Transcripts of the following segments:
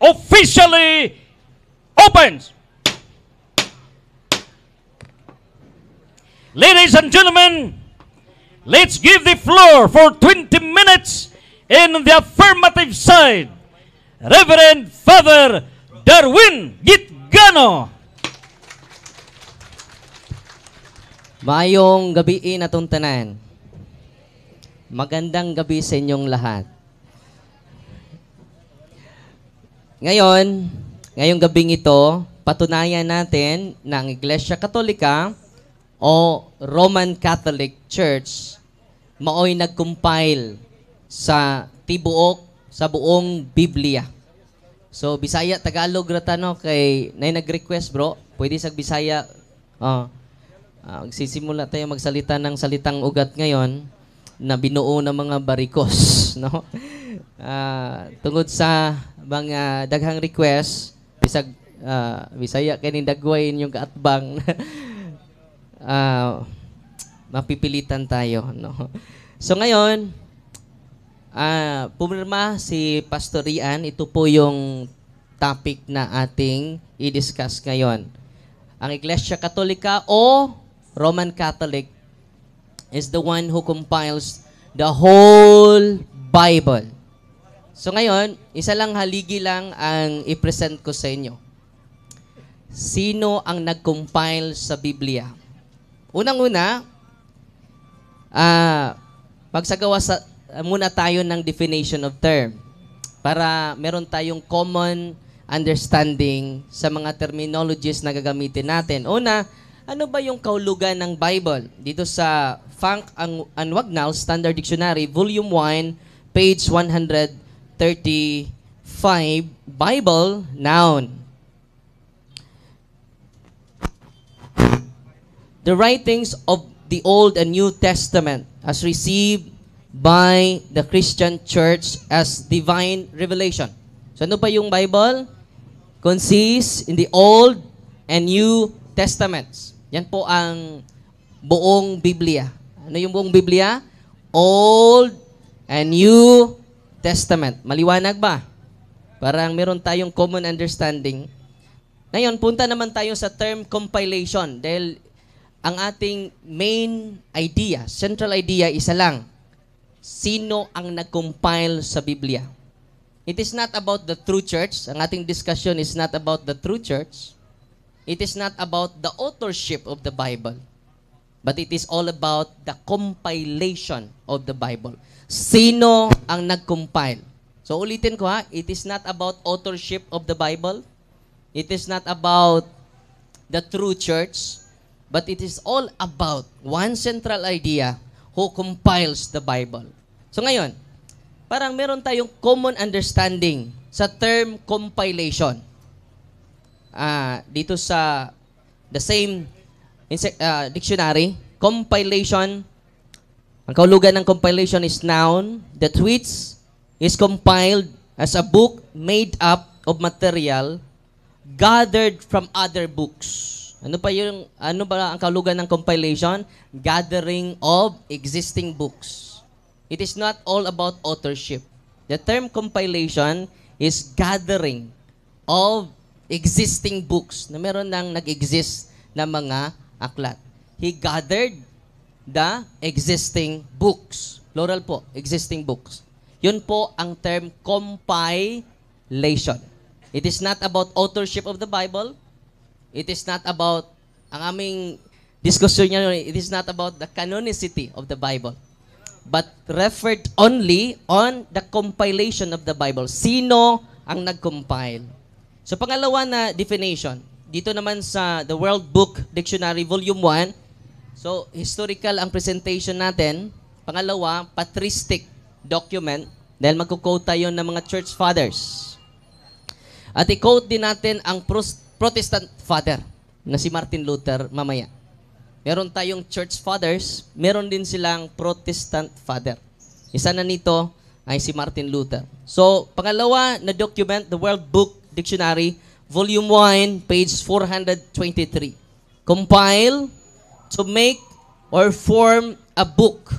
officially opens. Ladies and gentlemen, let's give the floor for 20 minutes in the affirmative side. Reverend Father Darwin Gitgano. Maayong gabi na tanan. Magandang gabi sa inyong lahat. Ngayon, ngayong gabing ito, patunayan natin ng Iglesia Katolika o Roman Catholic Church maoy nag-compile sa tibuok sa buong Biblia. So Bisaya Tagalog ratano kay nay nag-request bro, pwede sa Bisaya oh. Uh, magsisimula tayo magsalita ng salitang ugat ngayon na binuo ng mga barikos, no? uh, tungod sa mga daghang request bisag uh, bisaya kini dagway inyong kaatbang uh, mapipilitan tayo no so ngayon uh, pumirma si Pastor Rian ito po yung topic na ating i-discuss ngayon ang Iglesia Katolika o Roman Catholic is the one who compiles the whole Bible So ngayon, isa lang haligi lang ang i-present ko sa inyo. Sino ang nag-compile sa Biblia? Unang-una, uh, magsagawa sa, uh, muna tayo ng definition of term para meron tayong common understanding sa mga terminologies na gagamitin natin. Una, ano ba yung kaulugan ng Bible? Dito sa Funk Anwagnaw Standard Dictionary, Volume 1, page 100 35 Bible noun. The writings of the Old and New Testament as received by the Christian church as divine revelation. So ano pa yung Bible? Consists in the Old and New Testaments. Yan po ang buong Biblia. Ano yung buong Biblia? Old and New Testament. Maliwanag ba? Parang meron tayong common understanding. Ngayon, punta naman tayo sa term compilation dahil ang ating main idea, central idea, isa lang. Sino ang nag-compile sa Biblia? It is not about the true church. Ang ating discussion is not about the true church. It is not about the authorship of the Bible. But it is all about the compilation of the Bible. Sino ang nag-compile? So ulitin ko ha, it is not about authorship of the Bible. It is not about the true church. But it is all about one central idea who compiles the Bible. So ngayon, parang meron tayong common understanding sa term compilation. Uh, dito sa the same insect, uh, ah, dictionary, compilation. Ang kaulugan ng compilation is noun that which is compiled as a book made up of material gathered from other books. Ano pa yung ano ba ang kalugan ng compilation? Gathering of existing books. It is not all about authorship. The term compilation is gathering of existing books na meron nang nag-exist na mga aklat. He gathered the existing books. Plural po, existing books. Yun po ang term compilation. It is not about authorship of the Bible. It is not about, ang aming discussion niya it is not about the canonicity of the Bible. But referred only on the compilation of the Bible. Sino ang nag-compile? So pangalawa na definition, dito naman sa The World Book Dictionary Volume 1. So, historical ang presentation natin. Pangalawa, patristic document dahil magko-quote tayo ng mga church fathers. At i-quote din natin ang Protestant father na si Martin Luther mamaya. Meron tayong church fathers, meron din silang Protestant father. Isa na nito ay si Martin Luther. So, pangalawa na document, the World Book Dictionary, volume 1, page 423. Compile to make or form a book.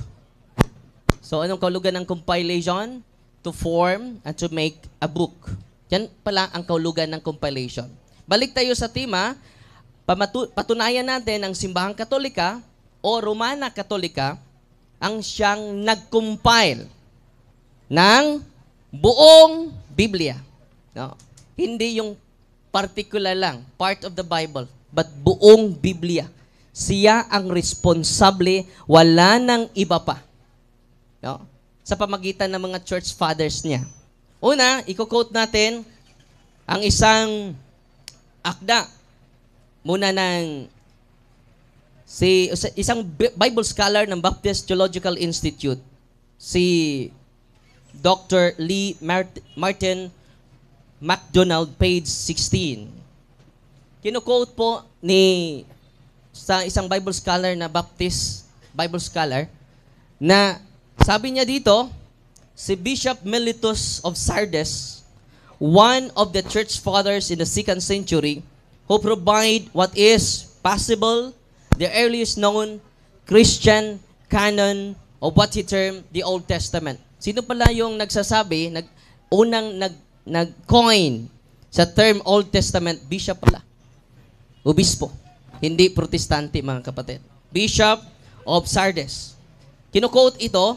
So, anong kaulugan ng compilation? To form and to make a book. Yan pala ang kaulugan ng compilation. Balik tayo sa tema, pamatu- patunayan natin ang simbahang katolika o Romana Katolika ang siyang nag-compile ng buong Biblia. No? Hindi yung particular lang, part of the Bible, but buong Biblia. Siya ang responsable, wala nang iba pa. No? Sa pamagitan ng mga church fathers niya. Una, iko quote natin ang isang akda muna ng si isang Bible scholar ng Baptist Theological Institute si Dr. Lee Martin MacDonald, page 16. Kinu-quote po ni sa isang Bible scholar na Baptist Bible scholar na sabi niya dito, si Bishop Melitus of Sardes, one of the church fathers in the second century, who provide what is possible, the earliest known Christian canon of what he termed the Old Testament. Sino pala yung nagsasabi, nag, unang nag nag-coin sa term Old Testament, bishop pala. Obispo. Hindi protestante mga kapatid. Bishop of Sardes. Kinu-quote ito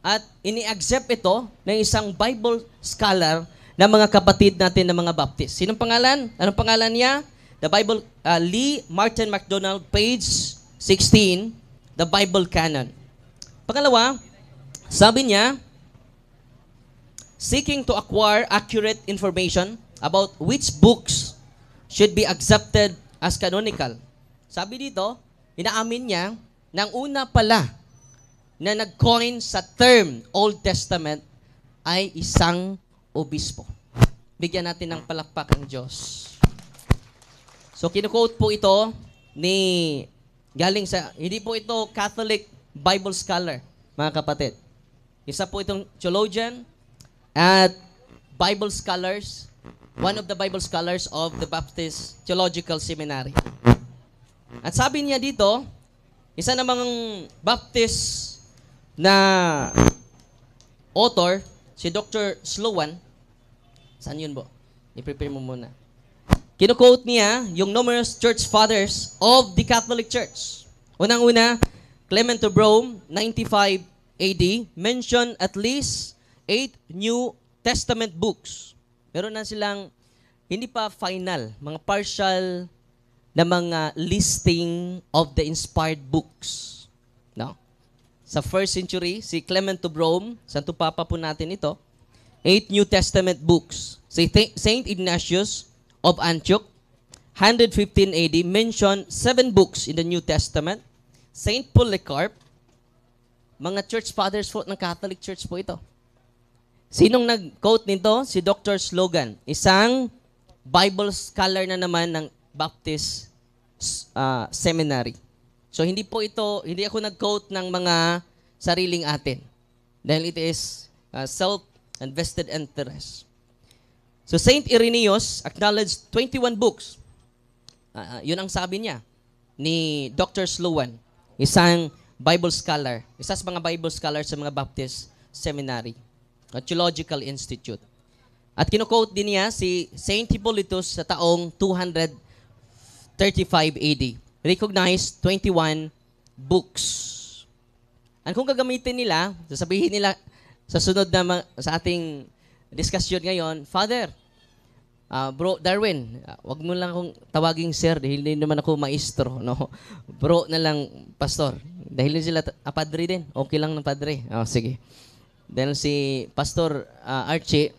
at ini-accept ito ng isang Bible scholar na mga kapatid natin ng mga Baptist. Sinong pangalan? Anong pangalan niya? The Bible, uh, Lee Martin McDonald, page 16, The Bible Canon. Pangalawa, sabi niya, seeking to acquire accurate information about which books should be accepted as canonical. Sabi dito, inaamin niya nang una pala na nag-coin sa term Old Testament ay isang obispo. Bigyan natin ng palakpak ang Diyos. So kinu-quote po ito ni galing sa hindi po ito Catholic Bible scholar, mga kapatid. Isa po itong theologian, at Bible scholars, one of the Bible scholars of the Baptist Theological Seminary. At sabi niya dito, isa namang Baptist na author, si Dr. Slowan, saan yun po? I-prepare mo muna. Kinukote niya yung numerous church fathers of the Catholic Church. Unang-una, Clement of Rome, 95 AD, mentioned at least eight New Testament books. Meron na silang hindi pa final, mga partial na mga listing of the inspired books. No? Sa first century, si Clement of Rome, Santo Papa po natin ito, eight New Testament books. Si Saint Ignatius of Antioch, 115 AD, mentioned seven books in the New Testament. Saint Polycarp, mga church fathers po ng Catholic Church po ito Sinong nag-quote nito? Si Dr. Slogan, isang Bible scholar na naman ng Baptist uh, Seminary. So hindi po ito, hindi ako nag-quote ng mga sariling atin. Dahil it is uh, ah, self-invested interest. So Saint Irenaeus acknowledged 21 books. Uh, yun ang sabi niya ni Dr. Sloan, isang Bible scholar, isa sa mga Bible scholar sa mga Baptist Seminary. Theological Institute. At kinu-quote din niya si Saint Hippolytus sa taong 235 AD. Recognized 21 books. At kung gagamitin nila, sasabihin nila sa sunod na sa ating discussion ngayon, Father, uh, bro Darwin, uh, wag mo lang akong tawaging sir dahil hindi naman ako maestro, no. Bro na lang pastor. Dahil sila uh, padre din. Okay lang ng padre. Oh, sige. Then si Pastor uh, Archie,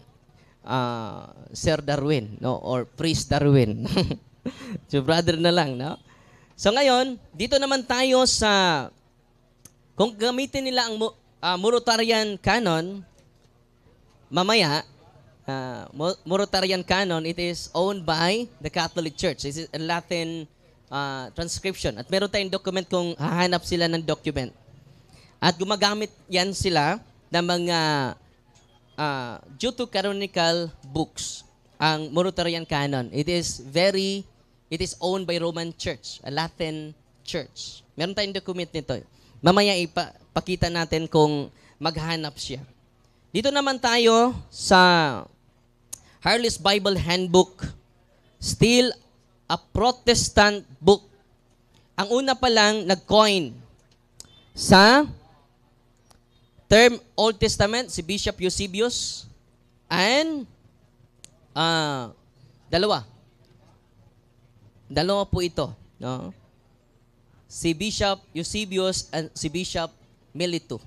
uh, Sir Darwin, no? Or Priest Darwin. so brother na lang, no? So ngayon, dito naman tayo sa kung gamitin nila ang uh, Murutarian canon, mamaya, uh, Murutarian canon, it is owned by the Catholic Church. This is a Latin uh, transcription. At meron tayong document kung hahanap sila ng document. At gumagamit yan sila na mga uh, canonical books, ang Moritarian canon. It is very, it is owned by Roman Church, a Latin church. Meron tayong document nito. Mamaya ipakita natin kung maghanap siya. Dito naman tayo sa Harley's Bible Handbook, still a Protestant book. Ang una pa lang nag-coin sa term Old Testament, si Bishop Eusebius, and uh, dalawa. Dalawa po ito. No? Si Bishop Eusebius and si Bishop Melito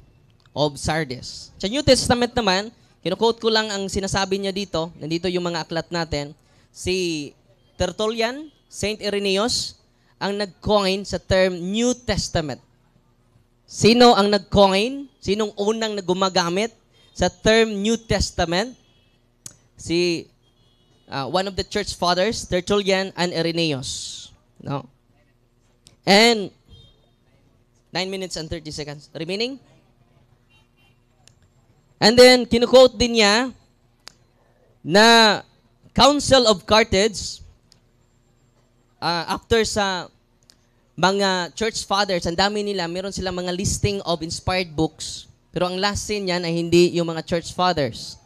of Sardis. Sa New Testament naman, kinukote ko lang ang sinasabi niya dito. Nandito yung mga aklat natin. Si Tertullian, Saint Irenaeus, ang nag-coin sa term New Testament. Sino ang nag-coin? Sinong unang gumagamit sa term New Testament? Si uh, one of the church fathers, Tertullian and Irenaeus. No? And 9 minutes and 30 seconds remaining. And then, kinukote din niya na Council of Carthage uh, after sa mga church fathers, ang dami nila, meron silang mga listing of inspired books. Pero ang last sin niyan ay hindi yung mga church fathers,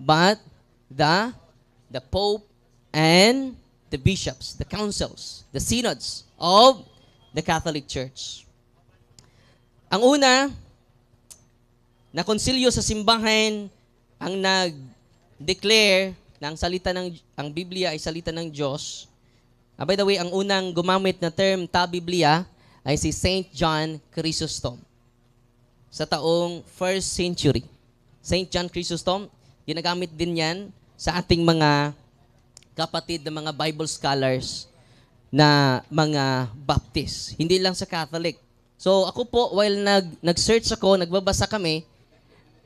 but the the pope and the bishops, the councils, the synods of the Catholic Church. Ang una, na konsilyo sa simbahan ang nag-declare na ang salita ng ang Biblia ay salita ng Diyos Uh, by the way, ang unang gumamit na term ta Biblia ay si St. John Chrysostom sa taong 1st century. St. John Chrysostom, ginagamit din yan sa ating mga kapatid na mga Bible scholars na mga Baptist. Hindi lang sa Catholic. So ako po, while nag, nag-search ako, nagbabasa kami,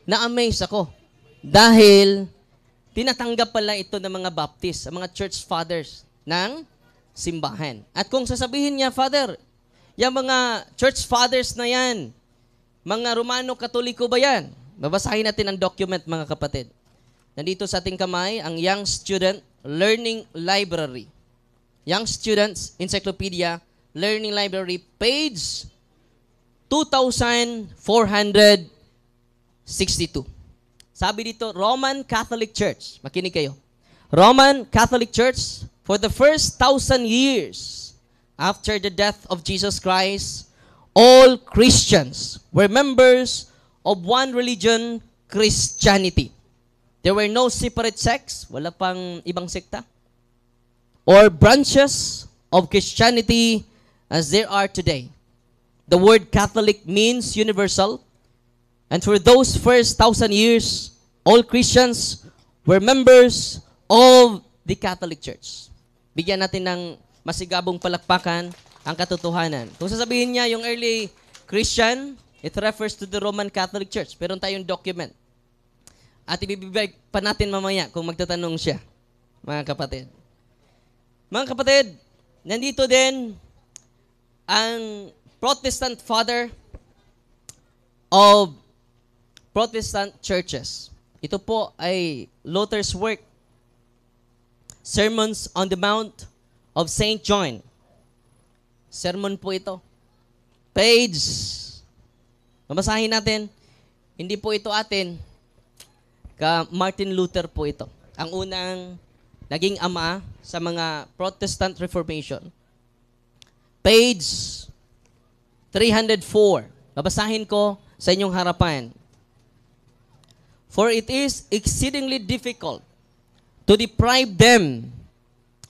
na-amaze ako. Dahil tinatanggap pala ito ng mga Baptist, ang mga church fathers ng simbahan. At kung sasabihin niya, Father, yung mga church fathers na yan, mga Romano Katoliko ba yan? Babasahin natin ang document mga kapatid. Nandito sa ating kamay ang Young Student Learning Library. Young Students Encyclopedia Learning Library, page 2,462. Sabi dito, Roman Catholic Church. Makinig kayo. Roman Catholic Church For the first thousand years after the death of Jesus Christ, all Christians were members of one religion, Christianity. There were no separate sects, wala pang ibang sekta, or branches of Christianity as there are today. The word Catholic means universal, and for those first thousand years, all Christians were members of the Catholic Church bigyan natin ng masigabong palakpakan ang katotohanan. Kung sasabihin niya yung early Christian, it refers to the Roman Catholic Church. Pero tayong document. At ibibigay pa natin mamaya kung magtatanong siya, mga kapatid. Mga kapatid, nandito din ang Protestant father of Protestant churches. Ito po ay Luther's work Sermons on the Mount of St. John. Sermon po ito. Page. Mabasahin natin. Hindi po ito atin. Ka Martin Luther po ito. Ang unang naging ama sa mga Protestant Reformation. Page 304. Babasahin ko sa inyong harapan. For it is exceedingly difficult to deprive them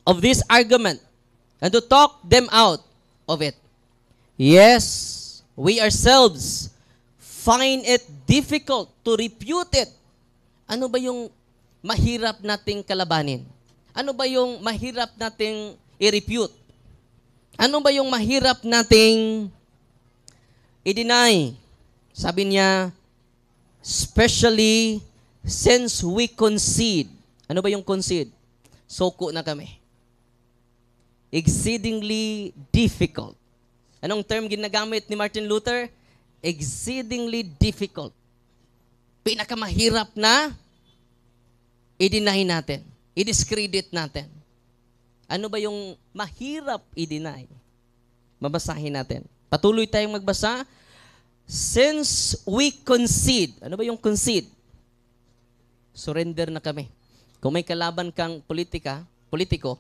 of this argument and to talk them out of it. Yes, we ourselves find it difficult to refute it. Ano ba yung mahirap nating kalabanin? Ano ba yung mahirap nating i-refute? Ano ba yung mahirap nating i-deny? Sabi niya, especially since we concede ano ba yung concede? Soko na kami. Exceedingly difficult. Anong term ginagamit ni Martin Luther? Exceedingly difficult. Pinakamahirap na i-deny natin. I-discredit natin. Ano ba yung mahirap i-deny? Mabasahin natin. Patuloy tayong magbasa. Since we concede, ano ba yung concede? Surrender na kami. Kung may kalaban kang politika, politiko,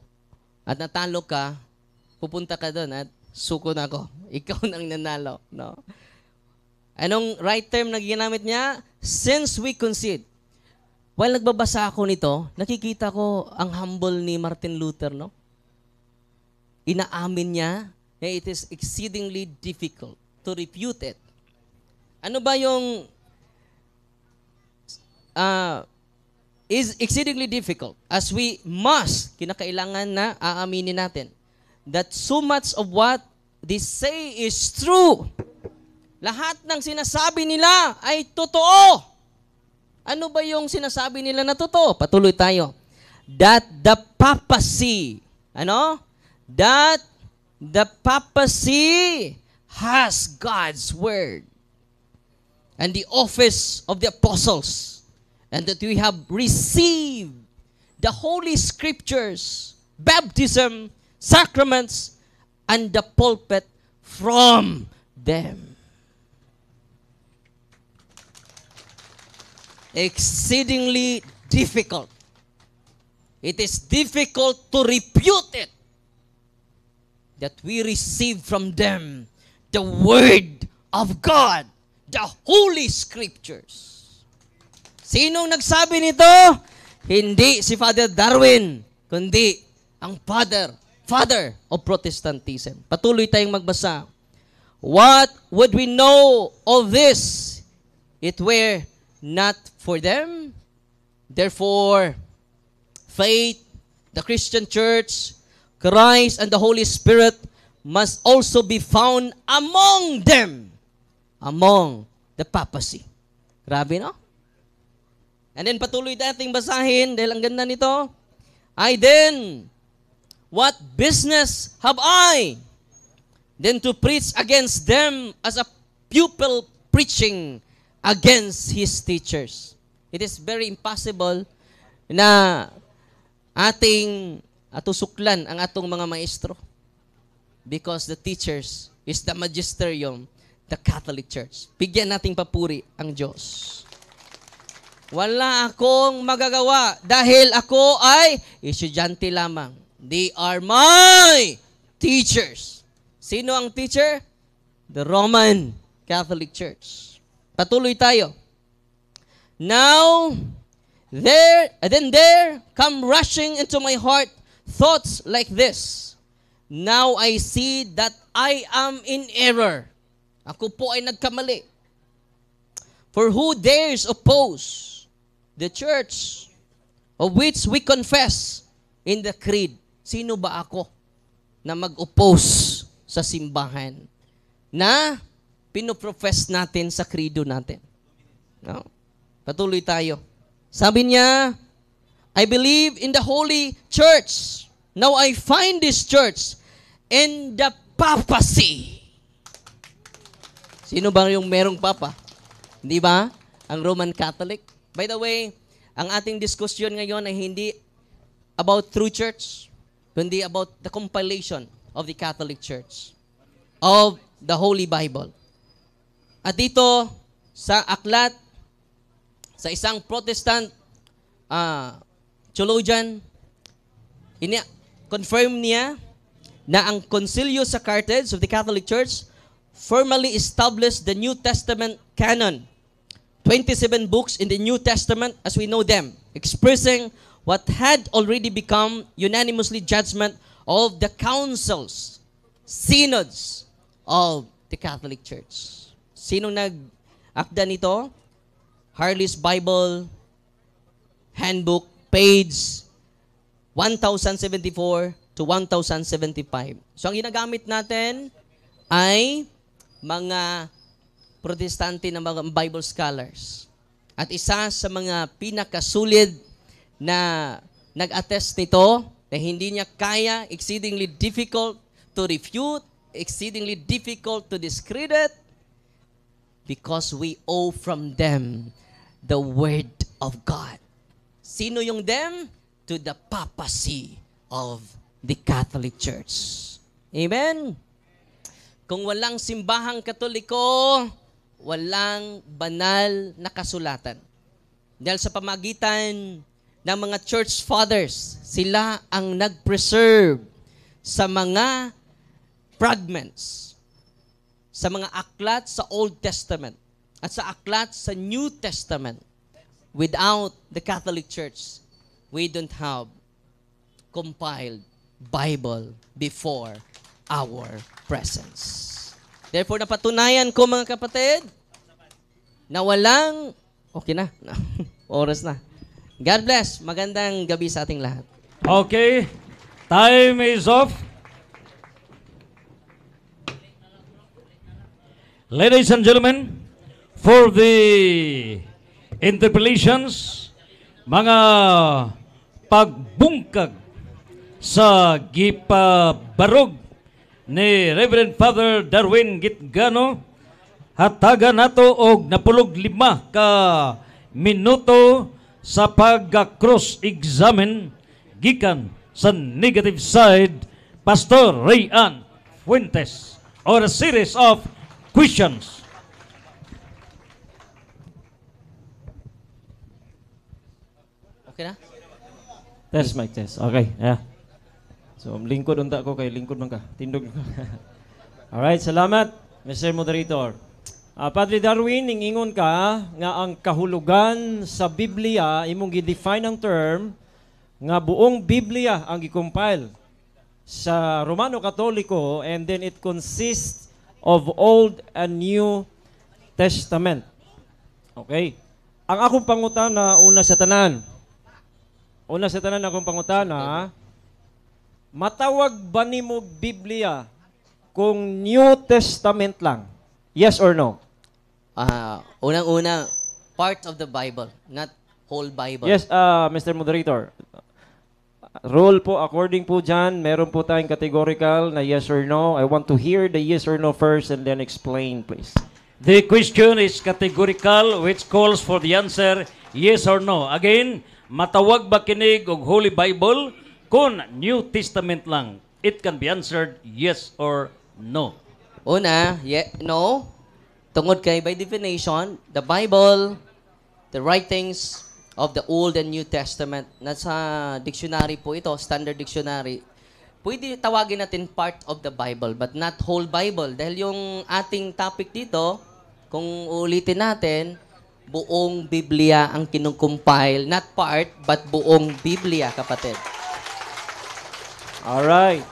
at natalo ka, pupunta ka doon at suko na ako. Ikaw nang nanalo. No? Anong right term na ginamit niya? Since we concede. While nagbabasa ako nito, nakikita ko ang humble ni Martin Luther, no? Inaamin niya na it is exceedingly difficult to refute it. Ano ba yung uh, is exceedingly difficult as we must, kinakailangan na aaminin natin, that so much of what they say is true. Lahat ng sinasabi nila ay totoo. Ano ba yung sinasabi nila na totoo? Patuloy tayo. That the papacy, ano? That the papacy has God's word and the office of the apostles and that we have received the Holy Scriptures, baptism, sacraments, and the pulpit from them. Exceedingly difficult. It is difficult to repute it that we receive from them the Word of God, the Holy Scriptures. Sinong nagsabi nito? Hindi si Father Darwin, kundi ang Father, Father of Protestantism. Patuloy tayong magbasa. What would we know of this? It were not for them. Therefore, faith, the Christian church, Christ and the Holy Spirit must also be found among them, among the papacy. Grabe, no? And then patuloy dating basahin dahil ang ganda nito. I then, what business have I then to preach against them as a pupil preaching against his teachers? It is very impossible na ating atusuklan ang atong mga maestro because the teachers is the magisterium, the Catholic Church. Bigyan nating papuri ang Diyos. Wala akong magagawa dahil ako ay estudyante lamang. They are my teachers. Sino ang teacher? The Roman Catholic Church. Patuloy tayo. Now, there, then there come rushing into my heart thoughts like this. Now I see that I am in error. Ako po ay nagkamali. For who dares oppose the church of which we confess in the creed. Sino ba ako na mag-oppose sa simbahan na pinoprofess natin sa credo natin? No? Patuloy tayo. Sabi niya, I believe in the Holy Church. Now I find this church in the papacy. Sino ba yung merong papa? Di ba? Ang Roman Catholic? By the way, ang ating diskusyon ngayon ay hindi about true church, kundi about the compilation of the Catholic Church, of the Holy Bible. At dito, sa aklat, sa isang Protestant uh, theologian, ini confirm niya na ang Concilio sa Carthage of the Catholic Church formally established the New Testament canon 27 books in the New Testament as we know them, expressing what had already become unanimously judgment of the councils, synods of the Catholic Church. Sino nag-akda nito? Harley's Bible, Handbook, page 1074 to 1075. So ang ginagamit natin ay mga protestante na mga Bible scholars. At isa sa mga pinakasulid na nag-attest nito na hindi niya kaya, exceedingly difficult to refute, exceedingly difficult to discredit, because we owe from them the Word of God. Sino yung them? To the papacy of the Catholic Church. Amen? Kung walang simbahang katoliko, walang banal na kasulatan. Dahil sa pamagitan ng mga church fathers, sila ang nag-preserve sa mga fragments, sa mga aklat sa Old Testament at sa aklat sa New Testament. Without the Catholic Church, we don't have compiled Bible before our presence. Therefore, napatunayan ko mga kapatid na walang, okay na, oras na. God bless. Magandang gabi sa ating lahat. Okay. Time is off. Ladies and gentlemen, for the interpellations, mga pagbungkag sa Gipa Barog ni Reverend Father Darwin Gitgano hatagan nato og napulog lima ka minuto sa pag-cross examine gikan sa negative side Pastor Rayan Fuentes or a series of questions. Okay na? Test mic test. Okay. Yeah. So, lingkod unta ko kay lingkod man ka. Tindog ka. right, salamat, Mr. Moderator. Uh, Padre Darwin, ingon ka nga ang kahulugan sa Biblia, imong gi-define ang term, nga buong Biblia ang gi-compile sa Romano Katoliko and then it consists of Old and New Testament. Okay. Ang akong pangutana una sa tanan. Una sa tanan akong pangutana, okay matawag ba ni mo Biblia kung New Testament lang? Yes or no? Uh, Unang-una, part of the Bible, not whole Bible. Yes, uh, ah, Mr. Moderator. Rule po, according po dyan, meron po tayong categorical na yes or no. I want to hear the yes or no first and then explain, please. The question is categorical which calls for the answer yes or no. Again, matawag ba kinig og Holy Bible kung New Testament lang, it can be answered yes or no. Una, ye- no. Tungod kay by definition, the Bible, the writings of the Old and New Testament, nasa dictionary po ito, standard dictionary, pwede tawagin natin part of the Bible but not whole Bible. Dahil yung ating topic dito, kung ulitin natin, buong Biblia ang kinukumpile. Not part, but buong Biblia, kapatid. Alright.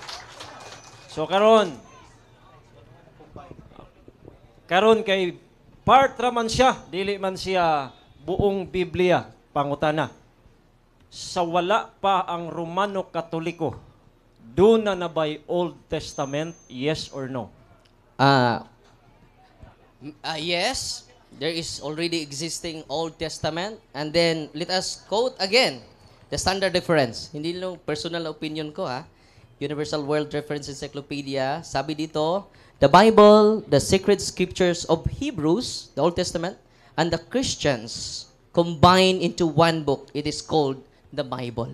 So karon karon kay part ra man siya, dili man siya buong Biblia pangutana. Sa wala pa ang Romano Katoliko, do na na by Old Testament, yes or no? Ah uh, uh, yes, there is already existing Old Testament and then let us quote again the standard difference. Hindi lang personal opinion ko ha. Universal World Reference Encyclopedia, sabi dito, the Bible, the sacred scriptures of Hebrews, the Old Testament, and the Christians combine into one book. It is called the Bible.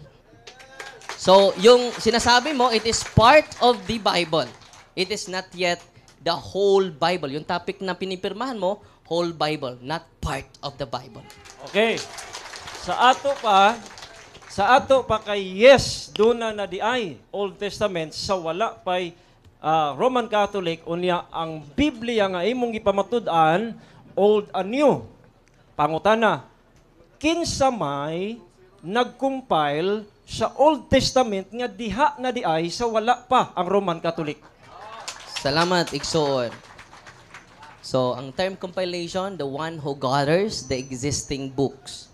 So, yung sinasabi mo, it is part of the Bible. It is not yet the whole Bible. Yung topic na pinipirmahan mo, whole Bible, not part of the Bible. Okay. Sa ato pa, sa ato pa kay yes duna na di ay Old Testament sa wala pay uh, Roman Catholic unya ang Biblia nga imong gipamatud-an Old and New. Pangutana, kinsa may nagcompile sa Old Testament nga diha na di ay sa wala pa ang Roman Catholic. Salamat, Iksoon. So, ang term compilation, the one who gathers the existing books.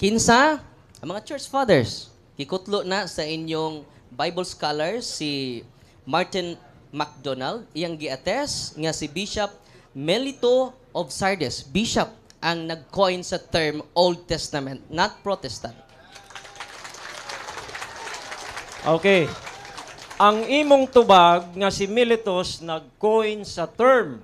Kinsa? Ang mga church fathers. Kikutlo na sa inyong Bible scholar si Martin McDonald. Iyang giates nga si Bishop Melito of Sardis. Bishop ang nag-coin sa term Old Testament, not Protestant. Okay. Ang imong tubag nga si Melitos nag-coin sa term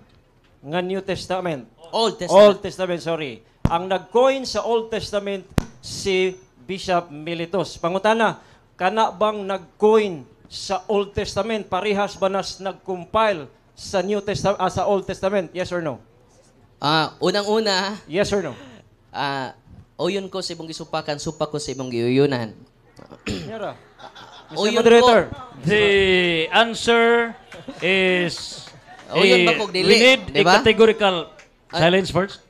nga New Testament. Old Testament. Old Testament, sorry. Ang nag-coin sa Old Testament si Bishop Militos. Pangutana, kana bang nag-coin sa Old Testament? Parehas ba nas nag-compile sa New Testament ah, sa Old Testament? Yes or no? Ah, unang-una, Yes or no? ah, uyon ko sa imong gisupakan, supa ko sa imong giuyunan. Nyara. Mr. Uyon ko. Moderator. The answer is... Oh, yun ba dili? We need Di a categorical silence ah. first.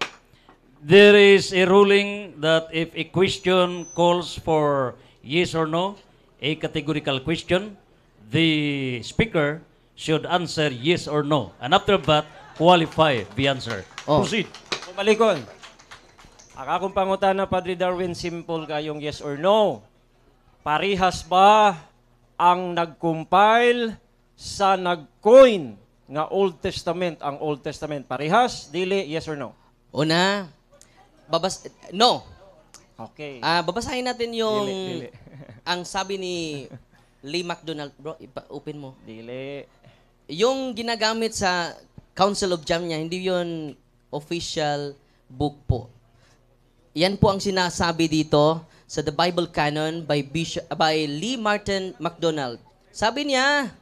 There is a ruling that if a question calls for yes or no, a categorical question, the speaker should answer yes or no. And after that, qualify the answer. Oh. Proceed. Kumalikon. Ang akong pangutana, Padre Darwin, simple kayong yes or no. Parihas ba ang nag-compile sa nag-coin nga Old Testament ang Old Testament? Parihas, dili, yes or no? Una, babas... No. Okay. Ah, babasahin natin yung Dili, dili. ang sabi ni Lee McDonald, bro, ipa-open mo. Dili. Yung ginagamit sa Council of Jam niya, hindi yun official book po. Yan po ang sinasabi dito sa The Bible Canon by, Bishop, ah, by Lee Martin MacDonald. Sabi niya,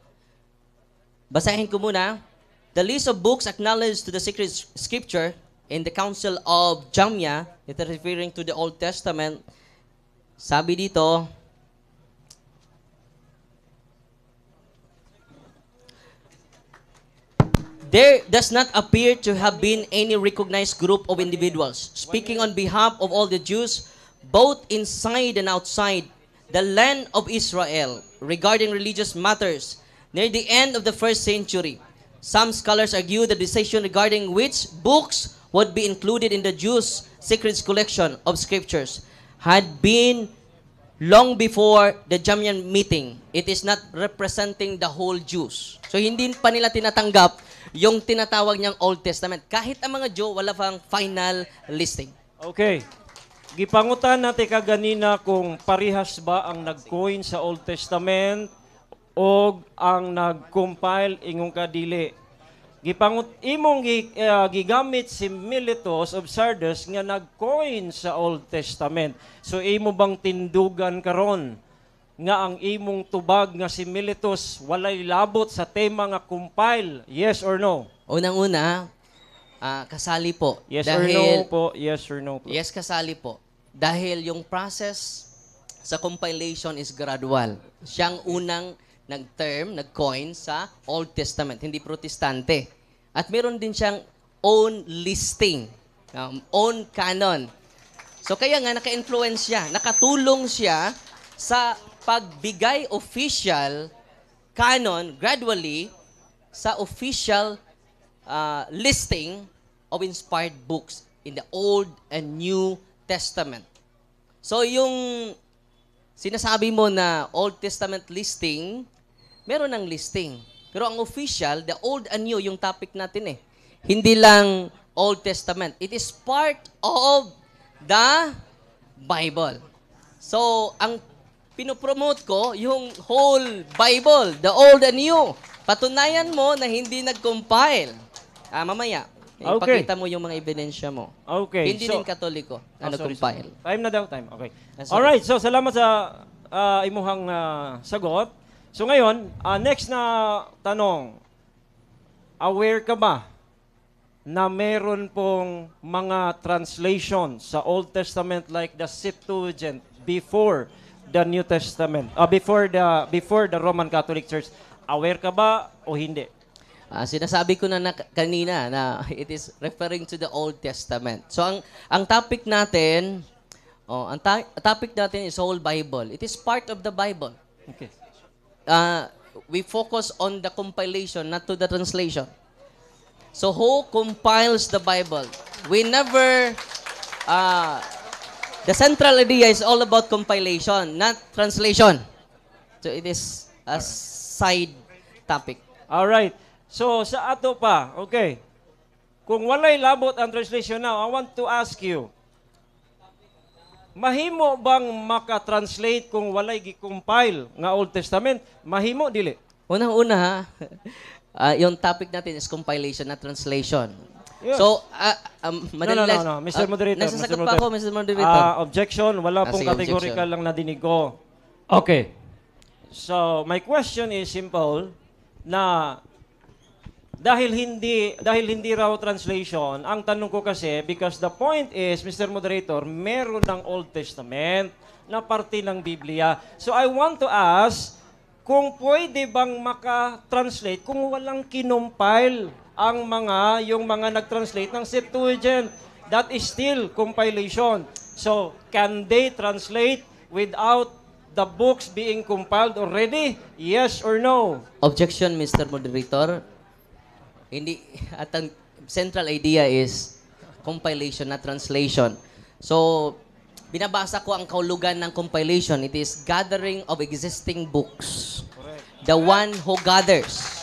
basahin ko muna, The list of books acknowledged to the sacred scripture in the Council of Jamia It referring to the Old Testament. Sabi dito, There does not appear to have been any recognized group of individuals. Speaking on behalf of all the Jews, both inside and outside the land of Israel, regarding religious matters, near the end of the first century, some scholars argue the decision regarding which books would be included in the Jews' secret collection of scriptures had been long before the Jamian meeting. It is not representing the whole Jews. So hindi pa nila tinatanggap yung tinatawag niyang Old Testament. Kahit ang mga Jew, wala pang final listing. Okay. Gipangutan natin kaganina kung parihas ba ang nag-coin sa Old Testament o ang nag-compile ingong kadili. Gipangut imong gi, uh, gigamit si Miletus of Sardis nga nagcoin sa Old Testament. So imo bang tindugan karon nga ang imong tubag nga si Miletus walay labot sa tema nga compile? Yes or no? Unang-una, uh, kasali po. Yes Dahil, or no po? Yes or no po? Yes, kasali po. Dahil yung process sa compilation is gradual. Siyang unang nag-term, nag-coin sa Old Testament, hindi protestante. At meron din siyang own listing, um, own canon. So kaya nga naka-influence siya, nakatulong siya sa pagbigay official canon gradually sa official uh, listing of inspired books in the Old and New Testament. So yung sinasabi mo na Old Testament listing meron ng listing. Pero ang official, the old and new, yung topic natin eh. Hindi lang Old Testament. It is part of the Bible. So, ang pinopromote ko, yung whole Bible, the old and new. Patunayan mo na hindi nag-compile. Ah, mamaya, Okay. Ipakita mo yung mga ebidensya mo. Okay. Hindi so, din katoliko na oh, nag-compile. Time na daw, time. Okay. All right, so salamat sa uh, imuhang uh, sagot. So ngayon, uh, next na tanong, aware ka ba na meron pong mga translation sa Old Testament like the Septuagint before the New Testament, uh, before the before the Roman Catholic Church? Aware ka ba o hindi? Uh, sinasabi ko na, na kanina na it is referring to the Old Testament. So ang ang topic natin, oh, ang ta- topic natin is whole Bible. It is part of the Bible. Okay uh, we focus on the compilation, not to the translation. So who compiles the Bible? We never, uh, the central idea is all about compilation, not translation. So it is a side topic. All right. So sa ato pa, okay. Kung walay labot ang translation now, I want to ask you, mahimo bang maka-translate kung walay gi-compile nga Old Testament? Mahimo dili. Unang-una, uh, yung topic natin is compilation na translation. Yes. So, uh, um, madali no, no, no, no. Mr. Moderator. Uh, nasasagot Mr. Moderator. pa ako, Mr. Moderator. Uh, objection, wala pong ah, categorical lang dinig ko. Okay. So, my question is simple na dahil hindi dahil hindi raw translation, ang tanong ko kasi because the point is Mr. Moderator, meron ng Old Testament na parte ng Biblia. So I want to ask kung pwede bang maka-translate kung walang kinompile ang mga yung mga nag-translate ng Septuagint that is still compilation. So can they translate without the books being compiled already? Yes or no? Objection Mr. Moderator. Hindi, at ang central idea is compilation, na translation. So, binabasa ko ang kaulugan ng compilation. It is gathering of existing books. The one who gathers.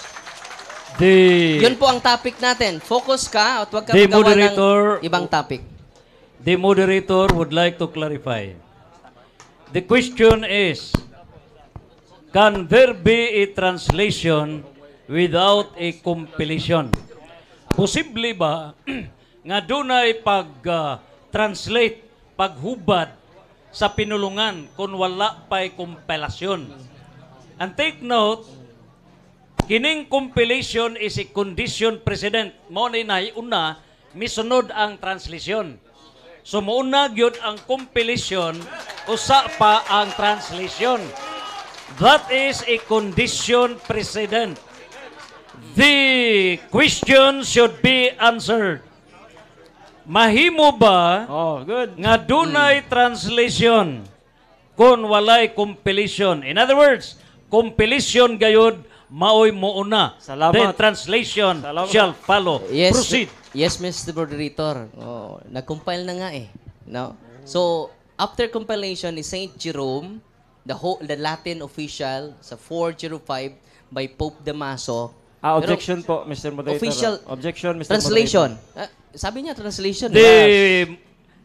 The, Yun po ang topic natin. Focus ka at huwag ka the magawa ng ibang topic. The moderator would like to clarify. The question is, can there be a translation without a compilation. Posible ba nga dunay pag-translate, ah, uh, paghubad sa pinulungan kung wala pa'y compilation? And take note, kining compilation is a condition precedent. Mao ni nay una misunod ang translation. So mouna gyud ang compilation usa pa ang translation. That is a condition precedent. The question should be answered. Mahimo ba oh, good. nga dunay hmm. translation kung walay compilation? In other words, compilation gayod maoy muuna. Salamat. The translation Salamat. shall follow. Yes, Proceed. Yes, Mr. Moderator. Oh, nag-compile na nga eh. No? So, after compilation ni St. Jerome, the, whole, the Latin official sa 405 by Pope Damaso, Ah, objection po, Mr. Moderator. Official Objection, Mr. translation. Ah, sabi niya translation. The,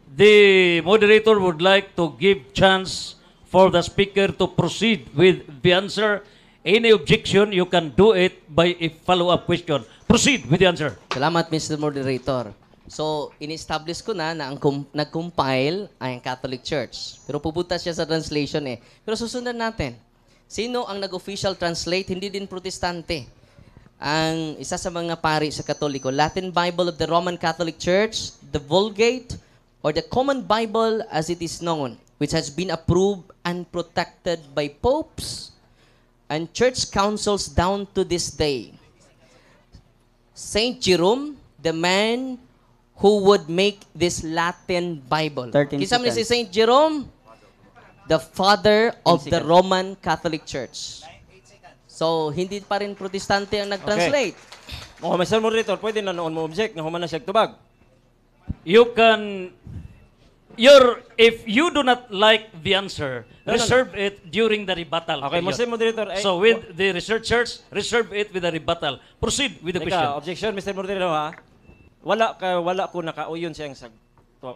the moderator would like to give chance for the speaker to proceed with the answer. Any objection, you can do it by a follow-up question. Proceed with the answer. Salamat, Mr. Moderator. So, in-establish ko na na ang nag-compile ay ang Catholic Church. Pero pupunta siya sa translation eh. Pero susundan natin. Sino ang nag-official translate? Hindi din protestante ang isa sa mga pari sa Katoliko, Latin Bible of the Roman Catholic Church, the Vulgate, or the Common Bible as it is known, which has been approved and protected by popes and church councils down to this day. Saint Jerome, the man who would make this Latin Bible. Kisama ni si Saint Jerome, the father of the Roman Catholic Church. So, hindi pa rin protestante ang nag-translate. Okay. Mga Mr. Moderator, pwede na noon mo object na humana na siya tubag. You can... Your, if you do not like the answer, reserve it during the rebuttal. Okay, Mr. Moderator. Eh, so with the researchers, reserve it with the rebuttal. Proceed with the question. objection, Mr. Moderator, ha? Wala, wala ko nakauyon siyang sag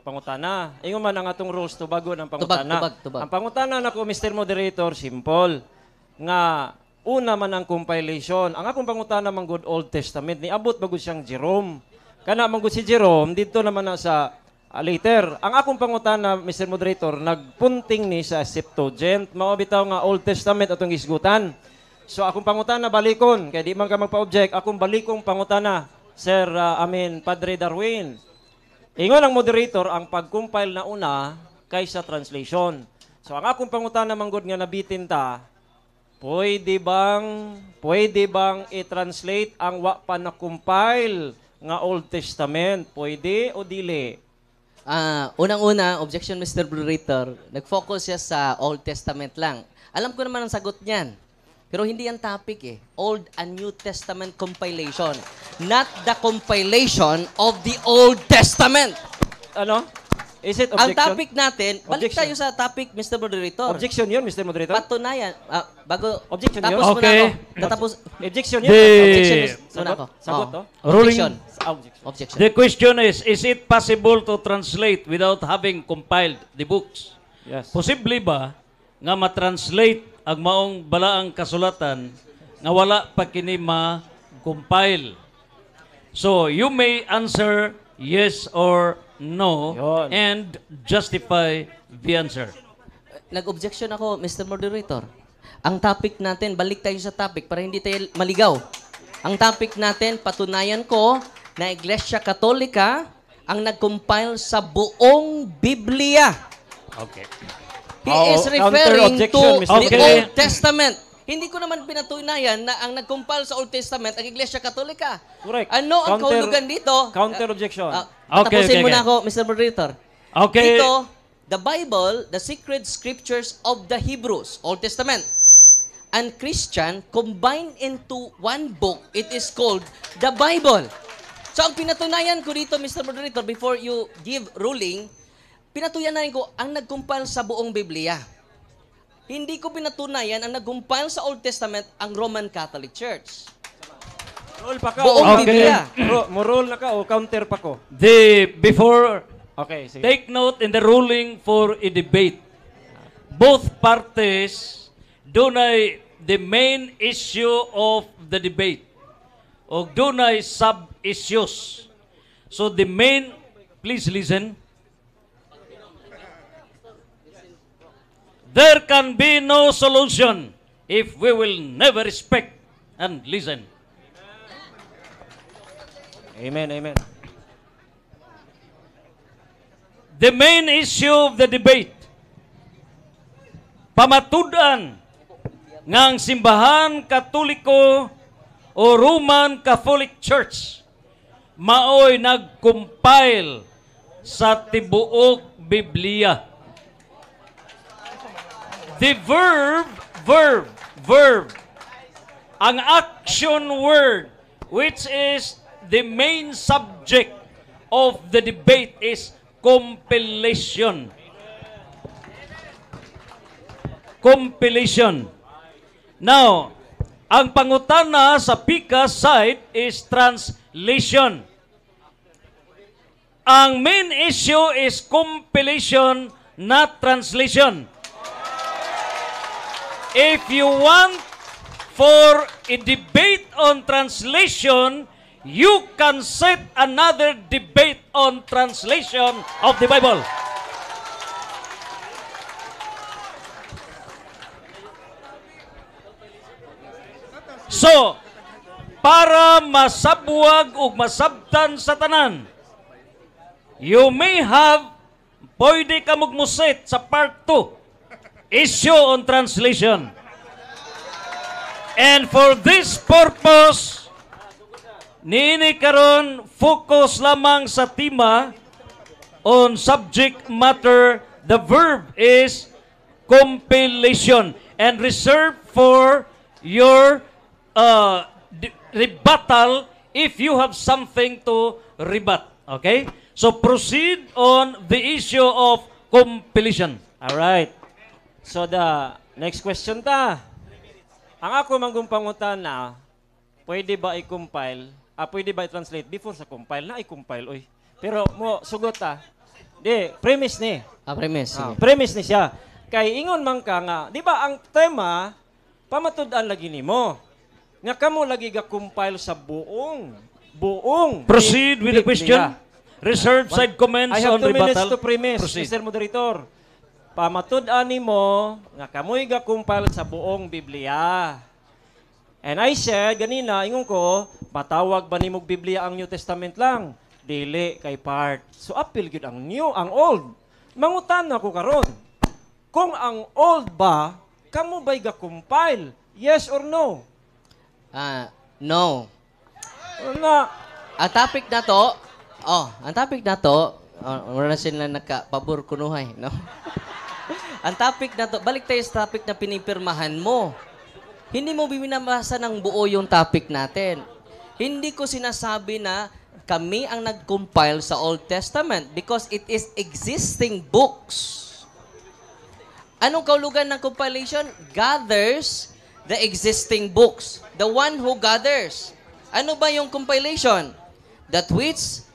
pangutana. Ingon man ang atong rules to bago ng pangutana. Tubag, tubag, tubag. Ang pangutana na ko, Mr. Moderator, simple. Nga, una man ang compilation. Ang akong pangutana man good Old Testament ni abot bagud siyang Jerome. Kana man si Jerome dito naman na sa uh, later. Ang akong pangutana Mr. Moderator nagpunting ni sa Septuagint maobitaw nga Old Testament atong isgutan. So akong pangutana balikon kay di man ka magpa-object akong balikong pangutana Sir uh, I mean Padre Darwin. Ingon ang moderator ang pag-compile na una kaysa translation. So ang akong pangutana manggod nga nabitin ta Pwede bang pwede bang i-translate ang wa pa na-compile nga Old Testament? Pwede o dili? Ah, uh, unang-una, objection Mr. Blurator, nag-focus siya sa Old Testament lang. Alam ko naman ang sagot niyan. Pero hindi yan topic eh. Old and New Testament compilation. Not the compilation of the Old Testament. Ano? Is it objection? Ang topic natin, balik objection. tayo sa topic, Mr. Moderator. Objection yun, Mr. Moderator? Patunayan. Ah, bago, objection tapos yun? Okay. Muna ako. Natapos, objection yun? The... Objection muna ako. Sagot, oh. oh. Ruling. Ah, objection. objection. The question is, is it possible to translate without having compiled the books? Yes. Posible ba nga ma-translate ang maong balaang kasulatan nga wala pa kini ma-compile? So, you may answer yes or no, Yun. and justify the answer. Nag-objection ako, Mr. Moderator. Ang topic natin, balik tayo sa topic para hindi tayo maligaw. Ang topic natin, patunayan ko na Iglesia Katolika ang nag-compile sa buong Biblia. Okay. He is referring to objection, the Old Testament. Hindi ko naman pinatunayan na ang nagkumpal sa Old Testament ang Iglesia Katolika. Correct. Ano ang counter, kaulugan dito? Counter objection. Uh, uh, okay, tapusin okay, muna okay. ako, Mr. Moderator. Okay. Dito, the Bible, the sacred scriptures of the Hebrews, Old Testament, and Christian combined into one book. It is called the Bible. So ang pinatunayan ko dito, Mr. Moderator, before you give ruling, pinatunayan na rin ko ang nagkumpal sa buong Biblia. Hindi ko pinatunayan ang nag-compile sa Old Testament ang Roman Catholic Church. Roll pa ka. Buong oh. okay. Biblia. Ro- Morol na ka o oh. counter pa ko. The before Okay, sige. Take note in the ruling for a debate. Both parties dunay the main issue of the debate. O dunay sub-issues. So the main, please listen, There can be no solution if we will never respect and listen. Amen, amen. The main issue of the debate, pamatudan nga simbahan katoliko o Roman Catholic Church maoy nagcompile sa tibuok Biblia The verb, verb, verb. Ang action word, which is the main subject of the debate is compilation. Compilation. Now, ang pangutana sa PICA side is translation. Ang main issue is compilation, not translation. If you want for a debate on translation, you can set another debate on translation of the Bible. So, para masabwag o masabtan sa tanan, you may have, pwede ka magmusit sa part 2 issue on translation. And for this purpose, niini karon focus lamang sa tema on subject matter. The verb is compilation and reserved for your uh, rebuttal if you have something to rebut. Okay? So proceed on the issue of compilation. All right. So the next question ta. Ang ako manggong pangutan na, pwede ba i-compile, ah, pwede ba i-translate before sa compile? Na i-compile, oy. Pero mo, sugot ta. Ah. Di, premise ni. Ah, premise. Ah, premise ni siya. Kay ingon man ka nga, di ba ang tema, pamatudan lagi ni mo. Nga kamo lagi ga-compile sa buong, buong. Proceed with the question. Reserve side comments I have on two minutes rebuttal. to premise, Proceed. Mr. Moderator pamatud ani mo nga kamoy gakumpal sa buong Biblia. And I said, ganina, ingon ko, patawag ba nimog Biblia ang New Testament lang? Dili kay part. So apil gyud ang new, ang old. Mangutan ako karon. Kung ang old ba, kamo ba'y gakumpile? Yes or no? Ah, uh, no. Na. Ang topic na to, oh, ang topic na to, ah, wala na sila nagka-pabor kunuhay, no? Ang topic na to, balik tayo sa topic na pinipirmahan mo. Hindi mo binabasa ng buo yung topic natin. Hindi ko sinasabi na kami ang nag-compile sa Old Testament because it is existing books. Anong kaulugan ng compilation? Gathers the existing books. The one who gathers. Ano ba yung compilation? That which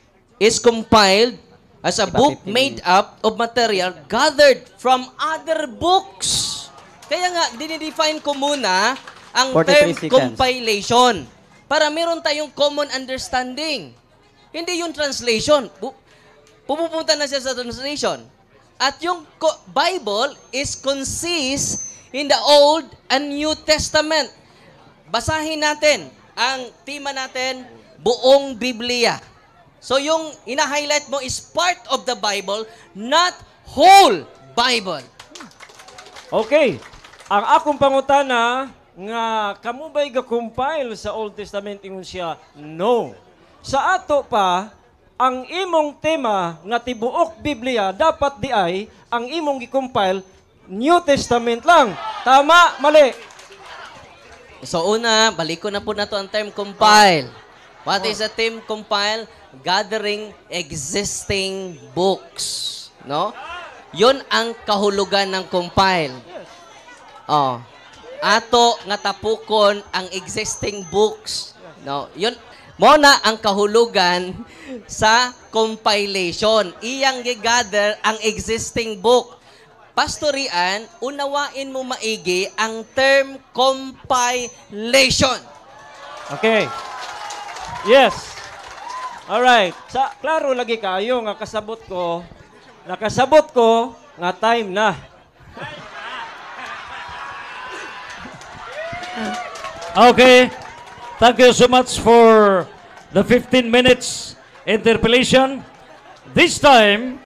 is compiled as a diba, book 50? made up of material gathered from other books. Kaya nga, dinidefine ko muna ang term seconds. compilation para meron tayong common understanding. Hindi yung translation. Pumupunta na siya sa translation. At yung Bible is consists in the Old and New Testament. Basahin natin ang tema natin, buong Biblia. So yung ina-highlight mo is part of the Bible, not whole Bible. Okay. Ang akong pangutana nga kamo ba'y gakumpile sa Old Testament ingon siya, no. Sa ato pa, ang imong tema nga tibuok Biblia dapat di ay ang imong gikompile New Testament lang. Tama, mali. So una, balik ko na po na to ang term compile. What is a term compile? gathering existing books. No? Yun ang kahulugan ng compile. Oh. Ato nga tapukon ang existing books. No? Yun mo na ang kahulugan sa compilation. Iyang gigather ang existing book. Pastorian, unawain mo maigi ang term compilation. Okay. Yes. Alright. Sa, klaro lagi kayo nga kasabot ko. Nakasabot ko nga time na. okay. Thank you so much for the 15 minutes interpellation. This time,